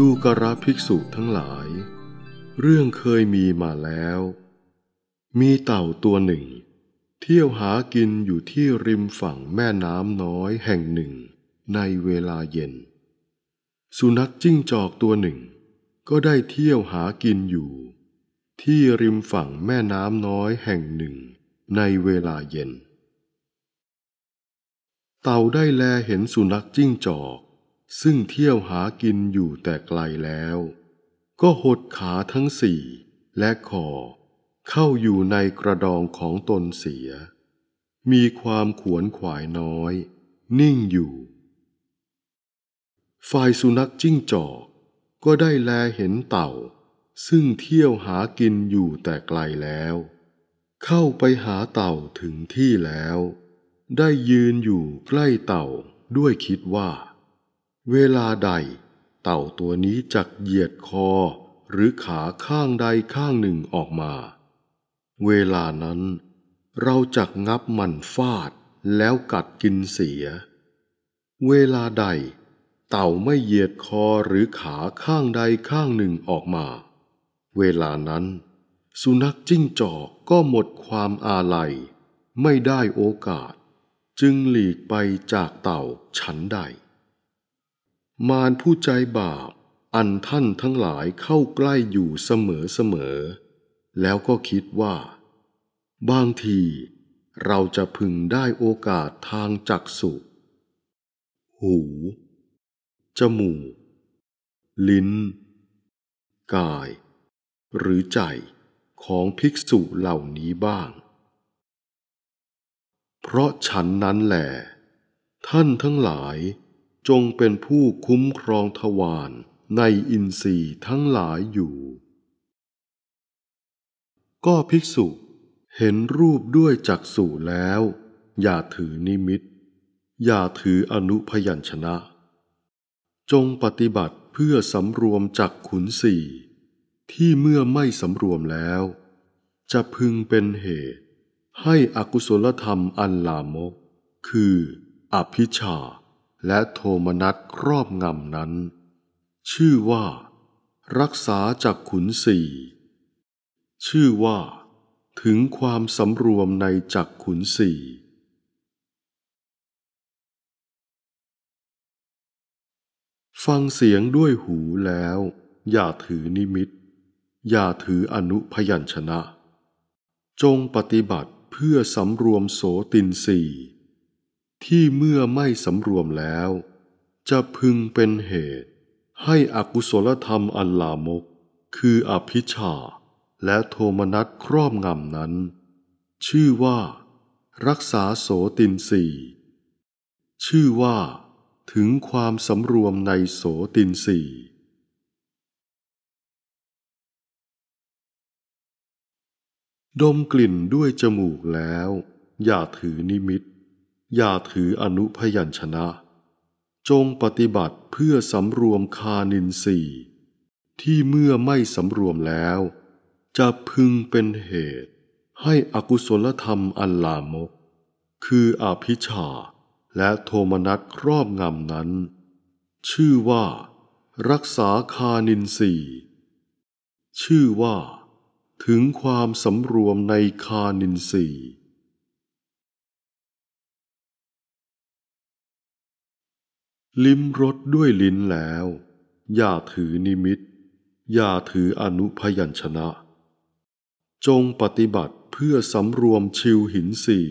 ดูกระภิกษุทั้งหลาย เรื่องเคยมีมาแล้ว มีเต่าตัวหนึ่ง เที่ยวหากินอยู่ที่ริมฝั่งแม่น้ำน้อยแห่งหนึ่งในเวลาเย็น สุนัขจิ้งจอกตัวหนึ่ง ก็ได้เที่ยวหากินอยู่ ที่ริมฝั่งแม่น้ำน้อยแห่งหนึ่งในเวลาเย็น เต่าได้แลเห็นสุนัขจิ้งจอกซึ่งเที่ยวหากินอยู่แต่ไกลแล้ว ก็หดขาทั้งสี่และคอเข้าอยู่ในกระดองของตนเสีย มีความขวนขวายน้อย นิ่งอยู่ ฝ่ายสุนัขจิ้งจอกก็ได้แลเห็นเต่า ซึ่งเที่ยวหากินอยู่แต่ไกลแล้ว เข้าไปหาเต่าถึงที่แล้ว ได้ยืนอยู่ใกล้เต่าด้วยคิดว่าเวลาใดเต่าตัวนี้จักเหยียดคอหรือขาข้างใดข้างหนึ่งออกมา เวลานั้น เราจักงับมันฟาดแล้วกัดกินเสีย เวลาใดเต่าไม่เหยียดคอหรือขาข้างใดข้างหนึ่งออกมา เวลานั้นสุนัขจิ้งจอกก็หมดความอาลัย ไม่ได้โอกาส จึงหลีกไปจากเต่าฉันใดมารผู้ใจบาปอันท่านทั้งหลายเข้าใกล้อยู่เสมอเสมอ แล้วก็คิดว่าบางที เราจะพึงได้โอกาสทางจักสุหู จมูก ลิ้น กาย หรือใจ ของภิกษุเหล่านี้บ้าง เพราะฉันนั้นแหละ ท่านทั้งหลายจงเป็นผู้คุ้มครองทวารในอินทรีย์ทั้งหลายอยู่ ก็ภิกษุเห็นรูปด้วยจักษุแล้ว อย่าถือนิมิตอย่าถืออนุพยัญชนะ จงปฏิบัติเพื่อสำรวมจักขุนสี่ ที่เมื่อไม่สำรวมแล้ว จะพึงเป็นเหตุให้อกุศลธรรมอันลามก คืออภิชาและโทมนัสครอบงำนั้น ชื่อว่ารักษาจากขุนสี่ ชื่อว่าถึงความสำรวมในจักขุนสี่ ฟังเสียงด้วยหูแล้ว อย่าถือนิมิตอย่าถืออนุพยัญชนะ จงปฏิบัติเพื่อสำรวมโสตินสี่ที่เมื่อไม่สำรวมแล้ว จะพึงเป็นเหตุให้อกุศลธรรมอันลามกคืออภิชาและโทมนัสครอบงำนั้น ชื่อว่ารักษาโสตินสีชื่อว่าถึงความสำรวมในโสตินสีดมกลิ่นด้วยจมูกแล้วอย่าถือนิมิตอย่าถืออนุพยัญชนะ จงปฏิบัติเพื่อสำรวมคานินสีที่เมื่อไม่สำรวมแล้ว จะพึงเป็นเหตุให้อกุศลธรรมอันลามก คืออภิชาและโทมนัสครอบงำนั้น ชื่อว่ารักษาคานินสีชื่อว่าถึงความสำรวมในคานินสีลิ้มรสด้วยลิ้นแล้ว อย่าถือนิมิตอย่าถืออนุพยัญชนะ จงปฏิบัติเพื่อสำรวมชิวหินสี่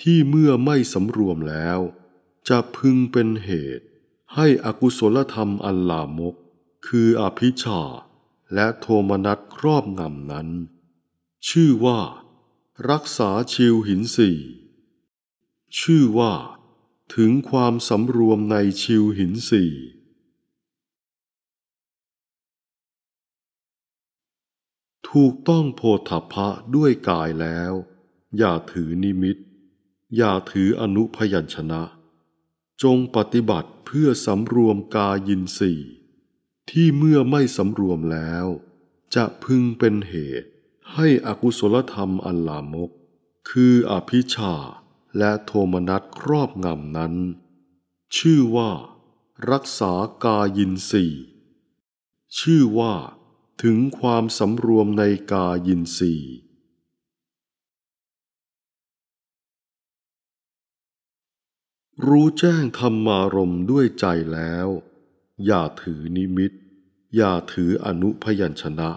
ที่เมื่อไม่สำรวมแล้ว จะพึงเป็นเหตุ ให้อกุศลธรรมอันลามก คืออภิชาและโทมนัสครอบงำนั้น ชื่อว่ารักษาชิวหินสี่ ชื่อว่าถึงความสำรวมในชิวหินสี่ ถูกต้องโพธพะด้วยกายแล้ว อย่าถือนิมิต อย่าถืออนุพยัญชนะ จงปฏิบัติเพื่อสำรวมกายินสี่ ที่เมื่อไม่สำรวมแล้ว จะพึงเป็นเหตุให้อกุศลธรรมอันลามก คืออภิชาและโทมนัสครอบงำนั้น ชื่อว่ารักษากายินสีชื่อว่าถึงความสำรวมในกายินสีรู้แจ้งธรรมารมด้วยใจแล้ว อย่าถือนิมิตอย่าถืออนุพยัญชนะ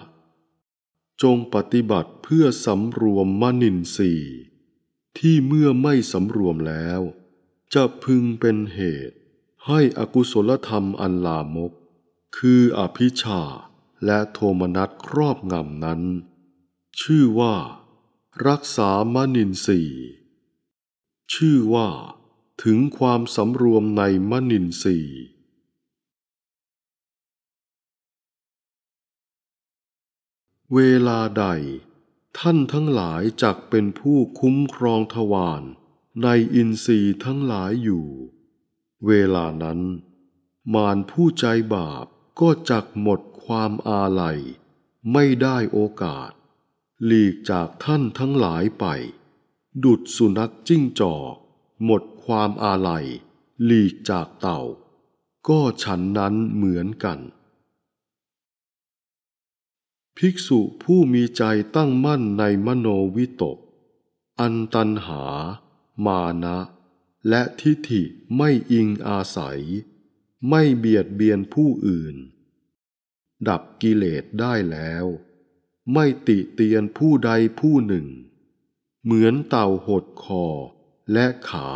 จงปฏิบัติเพื่อสำรวมมนินสี่ที่เมื่อไม่สำรวมแล้วจะพึงเป็นเหตุให้อกุศลธรรมอันลามก คืออภิชาและโทมนัสครอบงำนั้น ชื่อว่ารักษามนินสีชื่อว่าถึงความสำรวมในมนินสีเวลาใดท่านทั้งหลายจักเป็นผู้คุ้มครองทวารในอินทรีย์ทั้งหลายอยู่ เวลานั้น มารผู้ใจบาปก็จักหมดความอาลัย ไม่ได้โอกาส หลีกจากท่านทั้งหลายไป ดุดสุนัขจิ้งจอกหมดความอาลัยหลีกจากเต่า ก็ฉันนั้นเหมือนกันภิกษุผู้มีใจตั้งมั่นในมโนวิตกอันตันหา มานะ และทิฏฐิไม่อิงอาศัย ไม่เบียดเบียนผู้อื่น ดับกิเลสได้แล้ว ไม่ติเตียนผู้ใดผู้หนึ่ง เหมือนเต่าหดคอและขา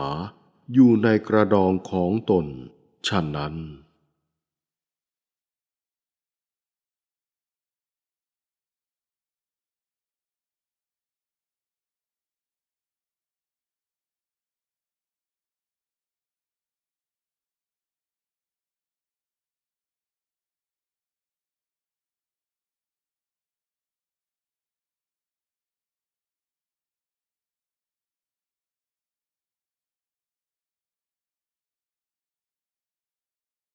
อยู่ในกระดองของตนฉะนั้น